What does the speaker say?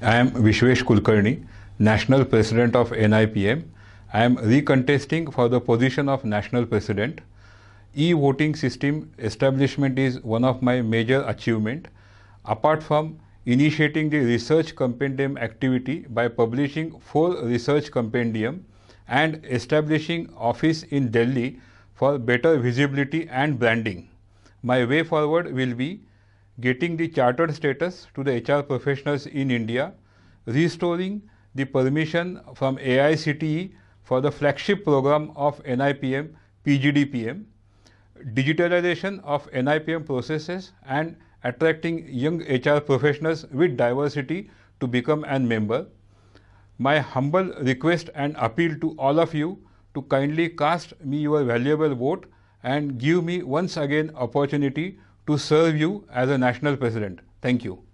I am Vishwesh Kulkarni, National President of NIPM. I am recontesting for the position of National President. E-voting system establishment is one of my major achievement. Apart from initiating the research compendium activity by publishing full research compendium and establishing office in Delhi for better visibility and branding. My way forward will be getting the chartered status to the HR professionals in India, restoring the permission from AICTE for the flagship program of NIPM, PGDPM, digitalization of NIPM processes and attracting young HR professionals with diversity to become a member. My humble request and appeal to all of you to kindly cast me your valuable vote and give me once again opportunity to serve you as a national president. Thank you.